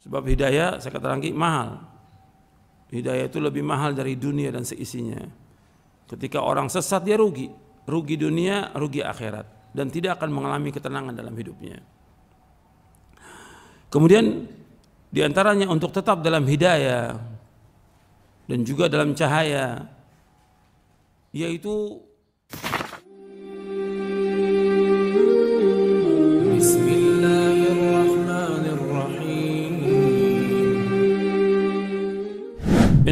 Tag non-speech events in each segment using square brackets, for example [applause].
Sebab hidayah saya kata lagi mahal. Hidayah itu lebih mahal dari dunia dan seisinya. Ketika orang sesat dia rugi, rugi dunia, rugi akhirat dan tidak akan mengalami ketenangan dalam hidupnya. Kemudian diantaranya untuk tetap dalam hidayah dan juga dalam cahaya yaitu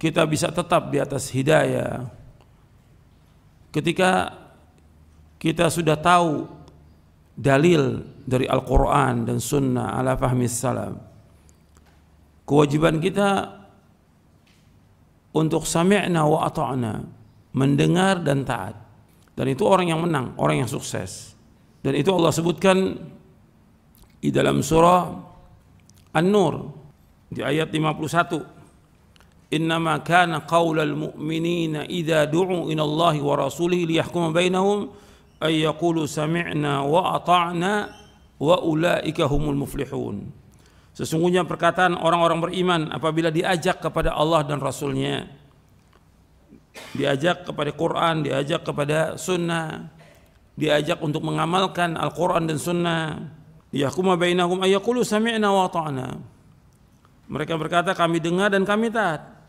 kita bisa tetap di atas hidayah. Ketika kita sudah tahu dalil dari Al-Quran dan Sunnah ala fahmi salam, kewajiban kita untuk sami'na wa ata'na, mendengar dan taat. Dan itu orang yang menang, orang yang sukses. Dan itu Allah sebutkan di dalam surah An-Nur di ayat 51. إنما كان قول المؤمنين إذا دعوا إلى الله ورسوله ليحكم بينهم أن يقولوا سمعنا وأطعنا وأولئك هم المفلحون Sesungguhnya perkataan orang-orang beriman apabila diajak kepada Allah dan Rasulnya Diajak kepada Quran, diajak kepada sunnah Diajak untuk mengamalkan Al-Quran dan sunnah Yahkuma bainahum ayyakulu sami'na wa ta'na Mereka berkata kami dengar dan kami taat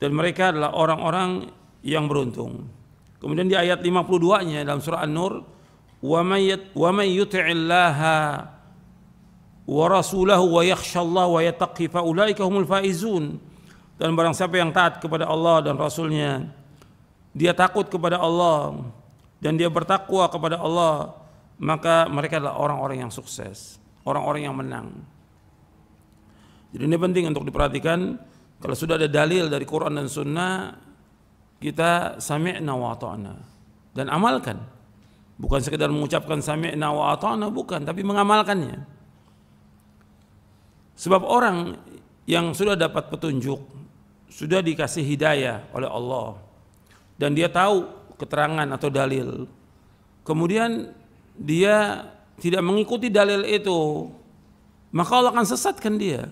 dan mereka adalah orang-orang yang beruntung. Kemudian di ayat 52-nya dalam surah An-Nur, "Wa may wa rasulahu wa Allah wa yattaqi fa ulaika humul faizun." Dan barang siapa yang taat kepada Allah dan Rasulnya, dia takut kepada Allah dan dia bertakwa kepada Allah, maka mereka adalah orang-orang yang sukses, orang-orang yang menang. Jadi ini penting untuk diperhatikan kalau sudah ada dalil dari Quran dan Sunnah, kita sami'na wa ta'na dan amalkan. Bukan sekedar mengucapkan sami'na wa ta'na, bukan, tapi mengamalkannya. Sebab orang yang sudah dapat petunjuk, sudah dikasih hidayah oleh Allah, dan dia tahu keterangan atau dalil, kemudian dia tidak mengikuti dalil itu, maka Allah akan sesatkan dia.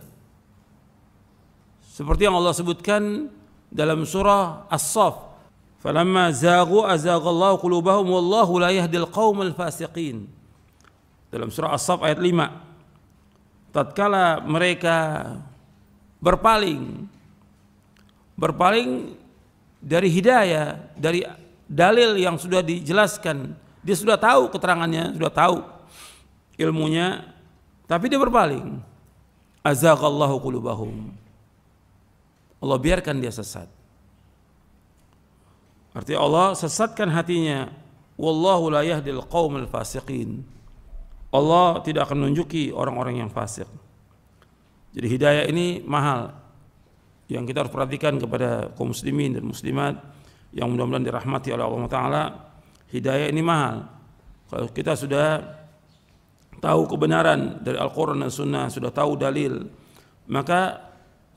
Seperti yang Allah sebutkan dalam surah As-Saff, "Falamma zaghu azaghallahu qulubahum wallahu la yahdil qaumal fasiqin." Dalam surah As-Saff ayat 5. Tatkala mereka berpaling berpaling dari hidayah, dari dalil yang sudah dijelaskan. Dia sudah tahu keterangannya, sudah tahu ilmunya, tapi dia berpaling. azaghallahu qulubahum. Allah biarkan dia sesat. Artinya Allah sesatkan hatinya. Wallahu la yahdil qaumil fasiqin. Allah tidak akan menunjuki orang-orang yang fasik. Jadi hidayah ini mahal yang kita harus perhatikan kepada kaum muslimin dan muslimat yang mudah-mudahan dirahmati oleh Allah Taala. Hidayah ini mahal. Kalau kita sudah tahu kebenaran dari Al-Quran dan Sunnah, sudah tahu dalil, maka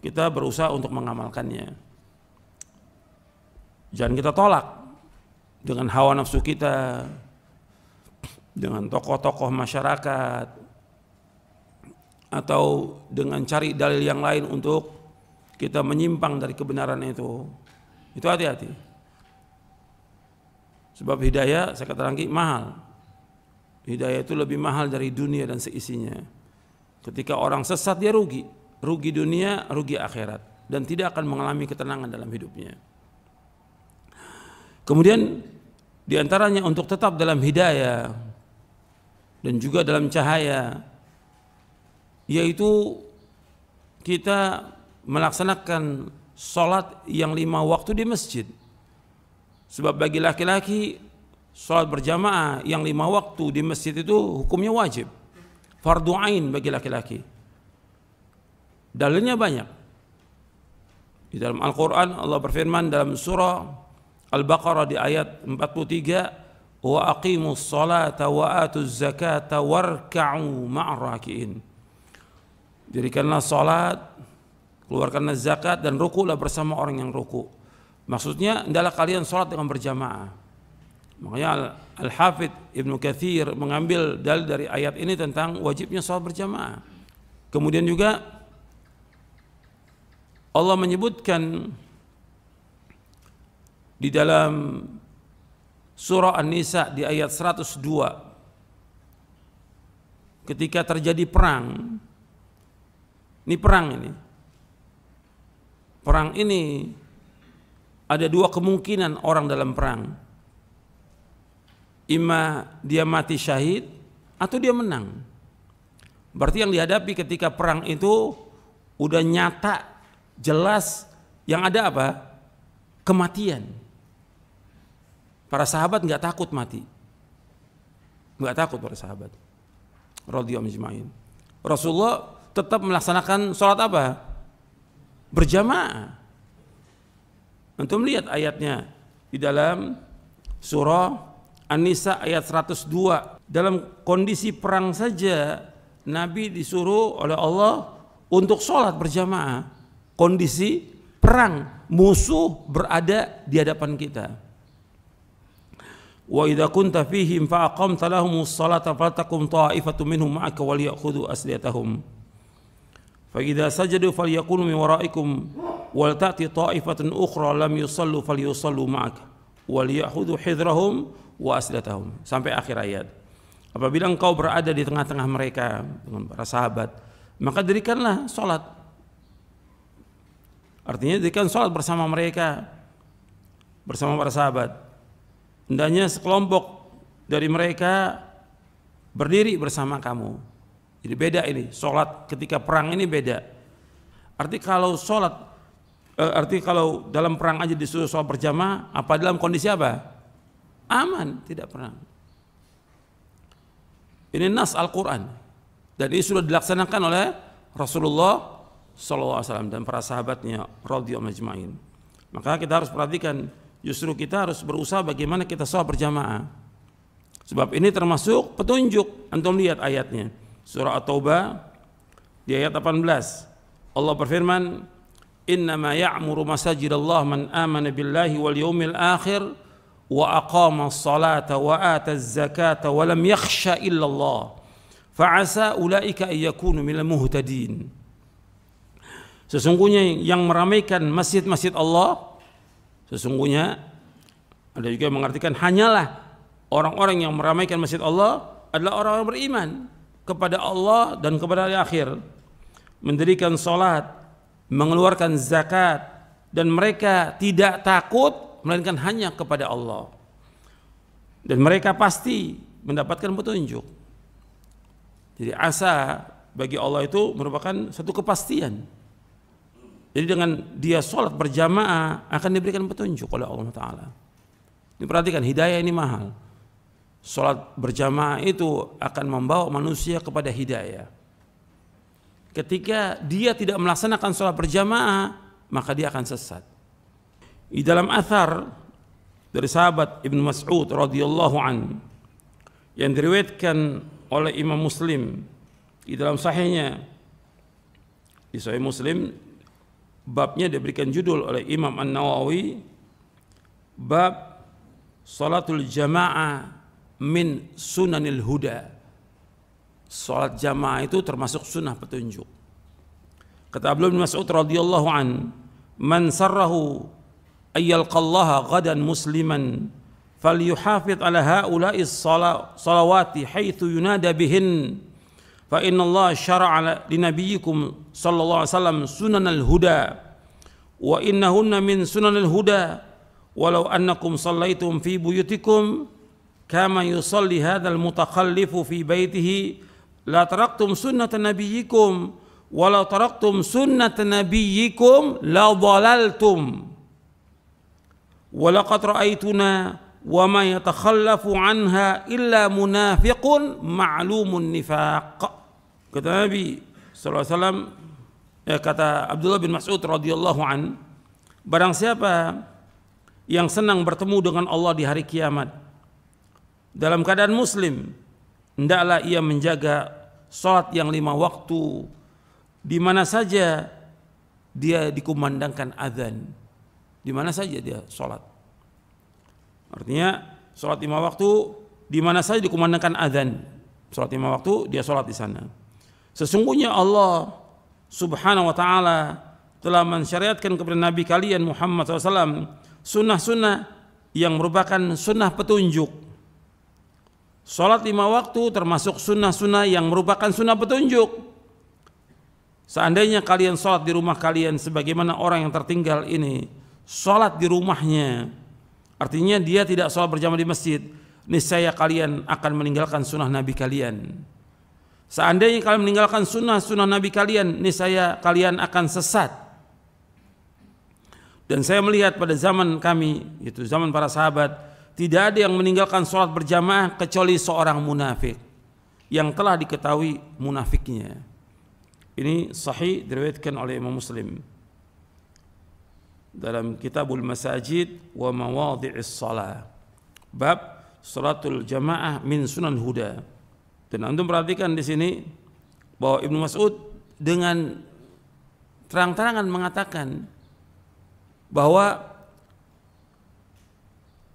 kita berusaha untuk mengamalkannya. Jangan kita tolak dengan hawa nafsu kita, dengan tokoh-tokoh masyarakat, atau dengan cari dalil yang lain untuk kita menyimpang dari kebenaran itu. Itu hati-hati. Sebab hidayah, saya kata lagi, mahal. Hidayah itu lebih mahal dari dunia dan seisinya. Ketika orang sesat, dia rugi rugi dunia, rugi akhirat dan tidak akan mengalami ketenangan dalam hidupnya. Kemudian di antaranya untuk tetap dalam hidayah dan juga dalam cahaya yaitu kita melaksanakan sholat yang lima waktu di masjid sebab bagi laki-laki sholat berjamaah yang lima waktu di masjid itu hukumnya wajib fardu ain bagi laki-laki Dalilnya banyak. Di dalam Al-Qur'an Allah berfirman dalam surah Al-Baqarah di ayat 43, "Wa aqimus salata wa atuz zakata warka'u ma'rakiin." Dirikanlah salat, keluarkanlah zakat dan rukulah bersama orang yang ruku. Maksudnya adalah kalian salat dengan berjamaah. Makanya Al-Hafidh Ibnu Kathir mengambil dalil dari ayat ini tentang wajibnya salat berjamaah. Kemudian juga Allah menyebutkan di dalam surah An-Nisa di ayat 102 ketika terjadi perang ini perang ini perang ini ada dua kemungkinan orang dalam perang ima dia mati syahid atau dia menang berarti yang dihadapi ketika perang itu udah nyata jelas yang ada apa? Kematian. Para sahabat nggak takut mati. Nggak takut para sahabat. Rasulullah tetap melaksanakan sholat apa? Berjamaah. untuk melihat ayatnya di dalam surah An-Nisa ayat 102. Dalam kondisi perang saja Nabi disuruh oleh Allah untuk sholat berjamaah kondisi perang, musuh berada di hadapan kita. Wa idza kunta fihim fa aqamta lahumus salata faltakum ta'ifatun minhum ma'aka wal ya'khudhu asliyatahum. Fa idza sajadu falyakunu min wara'ikum wal ta'ti ta'ifatun ukhra lam yusallu falyusallu ma'aka wal ya'khudhu hidrahum wa asliyatahum. sampai akhir ayat. Apabila engkau berada di tengah-tengah mereka dengan para sahabat, maka dirikanlah salat Artinya kan sholat bersama mereka, bersama para sahabat. Hendaknya sekelompok dari mereka berdiri bersama kamu. Jadi beda ini, sholat ketika perang ini beda. Arti kalau sholat, eh, arti kalau dalam perang aja disuruh sholat berjamaah, apa dalam kondisi apa? Aman, tidak perang. Ini nas Al-Quran. Dan ini sudah dilaksanakan oleh Rasulullah Sallallahu Alaihi Wasallam dan para sahabatnya radhiyallahu majma'in. Maka kita harus perhatikan, justru kita harus berusaha bagaimana kita sholat berjamaah. Sebab ini termasuk petunjuk. Antum lihat ayatnya. Surah At-Taubah di ayat 18. Allah berfirman, "Innama ya'muru Allah man amana billahi wal yawmil akhir." وأقام الصلاة وآتى wa lam يخشى illa Allah فعسى ulaika أن يكونوا من muhtadin Sesungguhnya yang meramaikan masjid-masjid Allah sesungguhnya ada juga yang mengartikan hanyalah orang-orang yang meramaikan masjid Allah adalah orang-orang beriman kepada Allah dan kepada hari akhir mendirikan salat mengeluarkan zakat dan mereka tidak takut melainkan hanya kepada Allah dan mereka pasti mendapatkan petunjuk jadi asa bagi Allah itu merupakan satu kepastian jadi dengan dia sholat berjamaah akan diberikan petunjuk oleh Allah Taala. Perhatikan hidayah ini mahal. Sholat berjamaah itu akan membawa manusia kepada hidayah. Ketika dia tidak melaksanakan sholat berjamaah maka dia akan sesat. Di dalam athar dari sahabat Ibn Mas'ud radhiyallahu an yang diriwayatkan oleh Imam Muslim di dalam sahihnya di Sahih Muslim babnya diberikan judul oleh Imam An-Nawawi bab salatul jamaah min sunanil huda salat jamaah itu termasuk sunnah petunjuk kata Abu bin Mas'ud radhiyallahu an man sarrahu ayyalqallaha gadan musliman falyuhafid ala haula'i salawati haithu yunada bihin فإن الله شرع لنبيكم صلى الله عليه وسلم سنن الهدى وإنهن من سنن الهدى ولو أنكم صليتم في بيوتكم كما يصلي هذا المتخلف في بيته لا تركتم سنة نبيكم ولو تركتم سنة نبيكم لضللتم ولقد رأيتنا wa ma yatakhallafu anha illa munafiqun ma'lumun nifaq kata Nabi sallallahu alaihi wasallam ya, kata Abdullah bin Mas'ud radhiyallahu an barang siapa yang senang bertemu dengan Allah di hari kiamat dalam keadaan muslim hendaklah ia menjaga salat yang lima waktu di mana saja dia dikumandangkan azan di mana saja dia salat Artinya sholat lima waktu di mana saja dikumandangkan azan. Sholat lima waktu dia sholat di sana. Sesungguhnya Allah subhanahu wa ta'ala telah mensyariatkan kepada Nabi kalian Muhammad SAW sunnah-sunnah yang merupakan sunnah petunjuk. Sholat lima waktu termasuk sunnah-sunnah yang merupakan sunnah petunjuk. Seandainya kalian sholat di rumah kalian sebagaimana orang yang tertinggal ini sholat di rumahnya Artinya dia tidak sholat berjamaah di masjid. Niscaya kalian akan meninggalkan sunnah Nabi kalian. Seandainya kalian meninggalkan sunnah-sunnah Nabi kalian, niscaya kalian akan sesat. Dan saya melihat pada zaman kami, itu zaman para sahabat, tidak ada yang meninggalkan sholat berjamaah kecuali seorang munafik yang telah diketahui munafiknya. Ini sahih diriwayatkan oleh Imam Muslim dalam Kitabul Masajid wa Mawadhi'is Shalah. Bab salatul jamaah min sunan huda. Dan antum perhatikan di sini bahwa Ibnu Mas'ud dengan terang-terangan mengatakan bahwa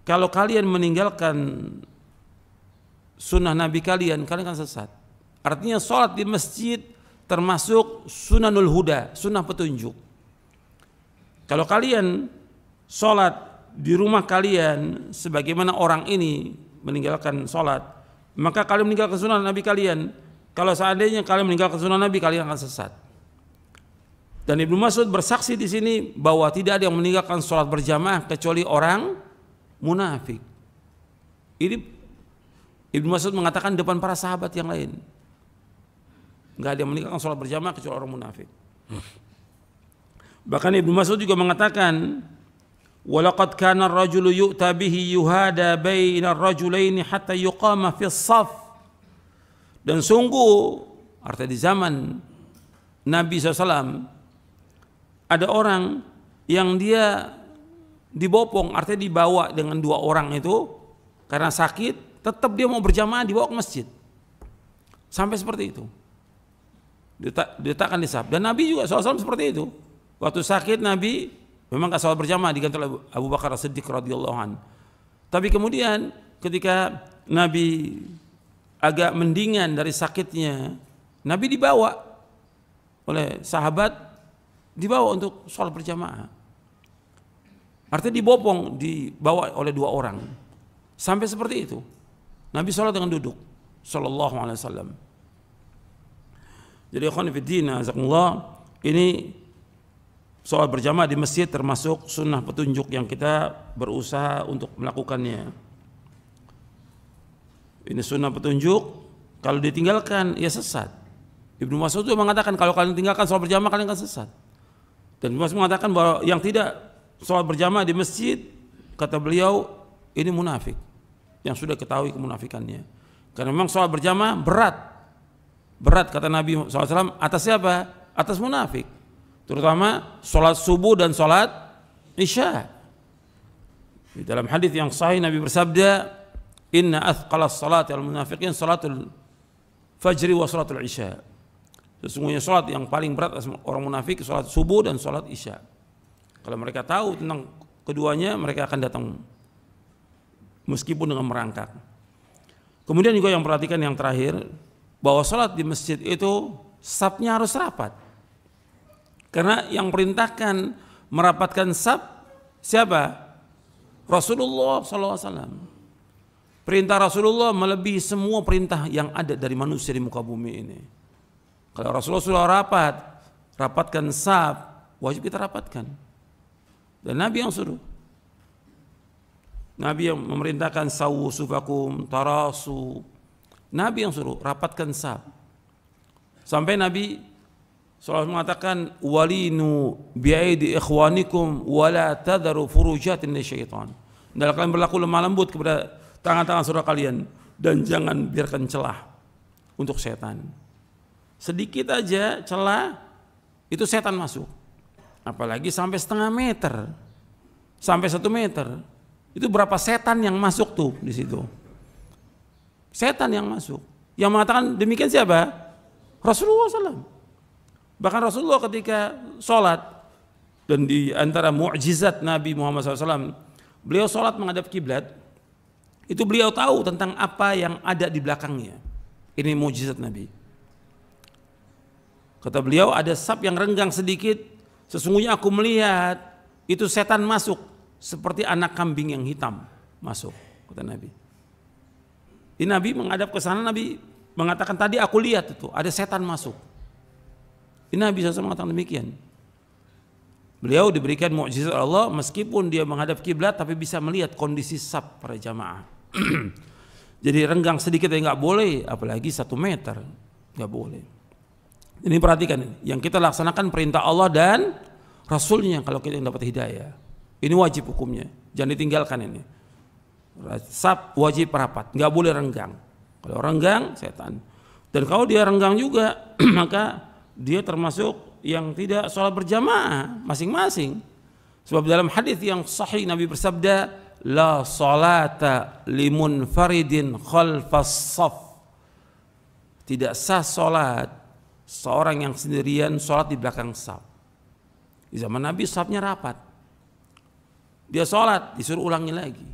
kalau kalian meninggalkan sunnah Nabi kalian, kalian akan sesat. Artinya sholat di masjid termasuk sunanul huda, sunnah petunjuk. Kalau kalian sholat di rumah kalian sebagaimana orang ini meninggalkan sholat, maka kalian meninggalkan sunnah Nabi kalian. Kalau seandainya kalian meninggalkan sunnah Nabi, kalian akan sesat. Dan Ibnu Mas'ud bersaksi di sini bahwa tidak ada yang meninggalkan sholat berjamaah kecuali orang munafik. Ini Ibnu Mas'ud mengatakan depan para sahabat yang lain. Enggak ada yang meninggalkan sholat berjamaah kecuali orang munafik. Bahkan Ibnu Mas'ud juga mengatakan, "Walaqad kana ar-rajulu yu'ta bihi yuhada baina ar-rajulaini hatta yuqama fi saf Dan sungguh artinya di zaman Nabi SAW ada orang yang dia dibopong artinya dibawa dengan dua orang itu karena sakit tetap dia mau berjamaah dibawa ke masjid sampai seperti itu diletakkan di saf dan Nabi juga SAW seperti itu Waktu sakit Nabi memang salat berjamaah diganti oleh Abu Bakar Siddiq radhiyallahu an. Tapi kemudian ketika Nabi agak mendingan dari sakitnya, Nabi dibawa oleh sahabat dibawa untuk sholat berjamaah. Artinya dibopong, dibawa oleh dua orang. Sampai seperti itu. Nabi sholat dengan duduk. Sallallahu alaihi wasallam. Jadi ikhwan azakumullah, ini Sholat berjamaah di masjid termasuk sunnah petunjuk yang kita berusaha untuk melakukannya. Ini sunnah petunjuk, kalau ditinggalkan ya sesat. Ibnu Mas'ud itu mengatakan kalau kalian tinggalkan sholat berjamaah kalian akan sesat. Dan Ibnu Mas'ud mengatakan bahwa yang tidak sholat berjamaah di masjid, kata beliau ini munafik. Yang sudah ketahui kemunafikannya. Karena memang sholat berjamaah berat. Berat kata Nabi SAW atas siapa? Atas munafik terutama sholat subuh dan sholat isya. Di dalam hadis yang sahih Nabi bersabda, "Inna athqala sholat al munafiqin sholatul fajri wa sholatul isya." Sesungguhnya sholat yang paling berat orang munafik sholat subuh dan sholat isya. Kalau mereka tahu tentang keduanya, mereka akan datang meskipun dengan merangkak. Kemudian juga yang perhatikan yang terakhir bahwa sholat di masjid itu sapnya harus rapat. Karena yang perintahkan merapatkan sab siapa? Rasulullah SAW. Perintah Rasulullah melebihi semua perintah yang ada dari manusia di muka bumi ini. Kalau Rasulullah sudah rapat, rapatkan sab, wajib kita rapatkan. Dan Nabi yang suruh. Nabi yang memerintahkan sawu sufakum, tarasu. Nabi yang suruh rapatkan sab. Sampai Nabi Surah mengatakan walinu biaidi ikhwanikum wala tadaru furujatin syaitan. Dan kalian berlaku lemah lembut kepada tangan-tangan saudara kalian dan jangan biarkan celah untuk setan. Sedikit aja celah itu setan masuk. Apalagi sampai setengah meter, sampai satu meter. Itu berapa setan yang masuk tuh di situ? Setan yang masuk. Yang mengatakan demikian siapa? Rasulullah SAW. Bahkan Rasulullah ketika sholat dan di antara mukjizat Nabi Muhammad SAW, beliau sholat menghadap kiblat, itu beliau tahu tentang apa yang ada di belakangnya. Ini mukjizat Nabi. Kata beliau ada sap yang renggang sedikit, sesungguhnya aku melihat itu setan masuk seperti anak kambing yang hitam masuk kata Nabi. Ini Nabi menghadap ke sana Nabi mengatakan tadi aku lihat itu ada setan masuk. Ini Nabi SAW mengatakan demikian. Beliau diberikan mukjizat Allah meskipun dia menghadap kiblat tapi bisa melihat kondisi sab para jamaah. [clears throat] Jadi renggang sedikit ya nggak boleh, apalagi satu meter nggak boleh. Ini perhatikan yang kita laksanakan perintah Allah dan Rasulnya kalau kita yang dapat hidayah. Ini wajib hukumnya, jangan ditinggalkan ini. Sab wajib rapat, nggak boleh renggang. Kalau renggang setan. Dan kalau dia renggang juga [clears throat] maka dia termasuk yang tidak sholat berjamaah masing-masing. Sebab dalam hadis yang sahih Nabi bersabda, la salata limun faridin khalfas saf. Tidak sah sholat seorang yang sendirian sholat di belakang saf. Di zaman Nabi safnya rapat. Dia sholat disuruh ulangi lagi.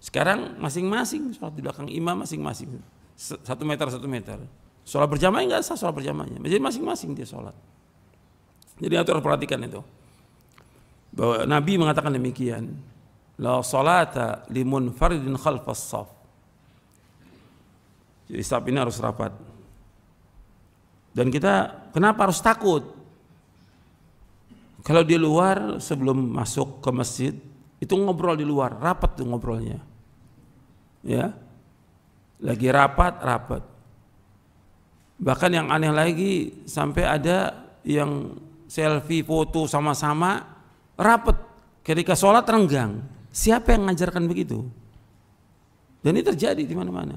Sekarang masing-masing sholat di belakang imam masing-masing satu meter satu meter. Sholat berjamaah nggak sah sholat berjamaahnya. Jadi masing-masing dia sholat. Jadi harus perhatikan itu. Bahwa Nabi mengatakan demikian. La sholata limun faridin khalfas saf. Jadi saf ini harus rapat. Dan kita kenapa harus takut? Kalau di luar sebelum masuk ke masjid itu ngobrol di luar, rapat tuh ngobrolnya. Ya. Lagi rapat, rapat bahkan yang aneh lagi sampai ada yang selfie foto sama-sama rapet ketika sholat renggang siapa yang mengajarkan begitu dan ini terjadi di mana-mana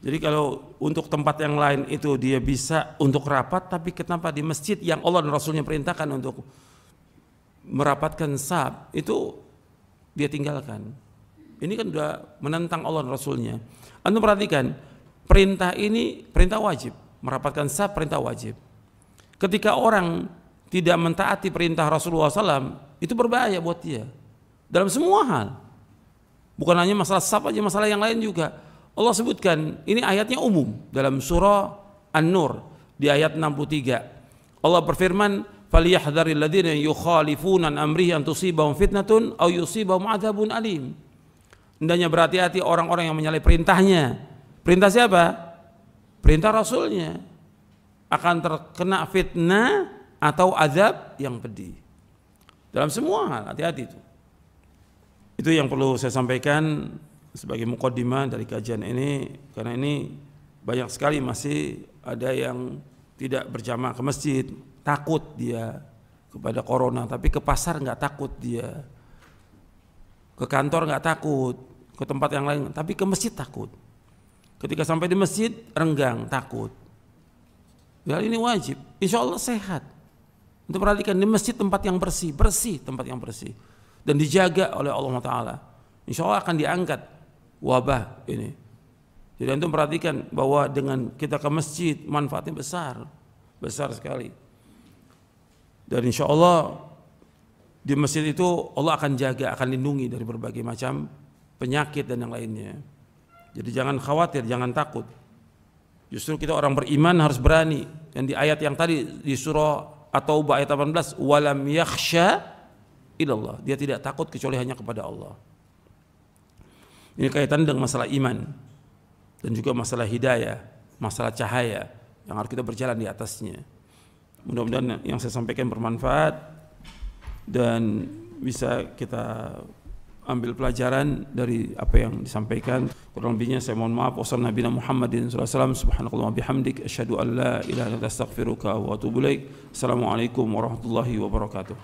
jadi kalau untuk tempat yang lain itu dia bisa untuk rapat tapi kenapa di masjid yang Allah dan Rasulnya perintahkan untuk merapatkan sab itu dia tinggalkan ini kan sudah menentang Allah dan Rasulnya Anda perhatikan perintah ini perintah wajib, merapatkan sah perintah wajib. Ketika orang tidak mentaati perintah Rasulullah SAW, itu berbahaya buat dia. Dalam semua hal. Bukan hanya masalah sah aja, masalah yang lain juga. Allah sebutkan, ini ayatnya umum dalam surah An-Nur di ayat 63. Allah berfirman, فَلْيَحْذَرِ الَّذِينَ يُخَالِفُونَ أَمْرِهِ أَنْ تُصِيبَهُمْ فِتْنَةٌ أَوْ يُصِيبَهُمْ عَذَابٌ أَلِيمٌ Hendaknya berhati-hati orang-orang yang menyalahi perintahnya Perintah siapa? Perintah Rasulnya akan terkena fitnah atau azab yang pedih. Dalam semua hal, hati-hati itu. Itu yang perlu saya sampaikan sebagai mukaddimah dari kajian ini karena ini banyak sekali masih ada yang tidak berjamaah ke masjid, takut dia kepada corona, tapi ke pasar nggak takut dia, ke kantor nggak takut, ke tempat yang lain, tapi ke masjid takut. Ketika sampai di masjid renggang, takut. Ya ini wajib. Insya Allah sehat. Untuk perhatikan di masjid tempat yang bersih, bersih tempat yang bersih dan dijaga oleh Allah Taala. Insya Allah akan diangkat wabah ini. Jadi untuk perhatikan bahwa dengan kita ke masjid manfaatnya besar, besar sekali. Dan insya Allah di masjid itu Allah akan jaga, akan lindungi dari berbagai macam penyakit dan yang lainnya. Jadi jangan khawatir, jangan takut. Justru kita orang beriman harus berani. Yang di ayat yang tadi di surah At-Taubah ayat 18, "Walam yakhsha ilallah." Dia tidak takut kecuali hanya kepada Allah. Ini kaitan dengan masalah iman dan juga masalah hidayah, masalah cahaya yang harus kita berjalan di atasnya. Mudah-mudahan yang saya sampaikan bermanfaat dan bisa kita ambil pelajaran dari apa yang disampaikan. Kurang lebihnya saya mohon maaf. Wassalamualaikum Nabi Muhammadin Muhammad SAW. Subhanakallah bihamdik. Asyadu an la ilaha astaghfiruka wa atubu Assalamualaikum warahmatullahi wabarakatuh.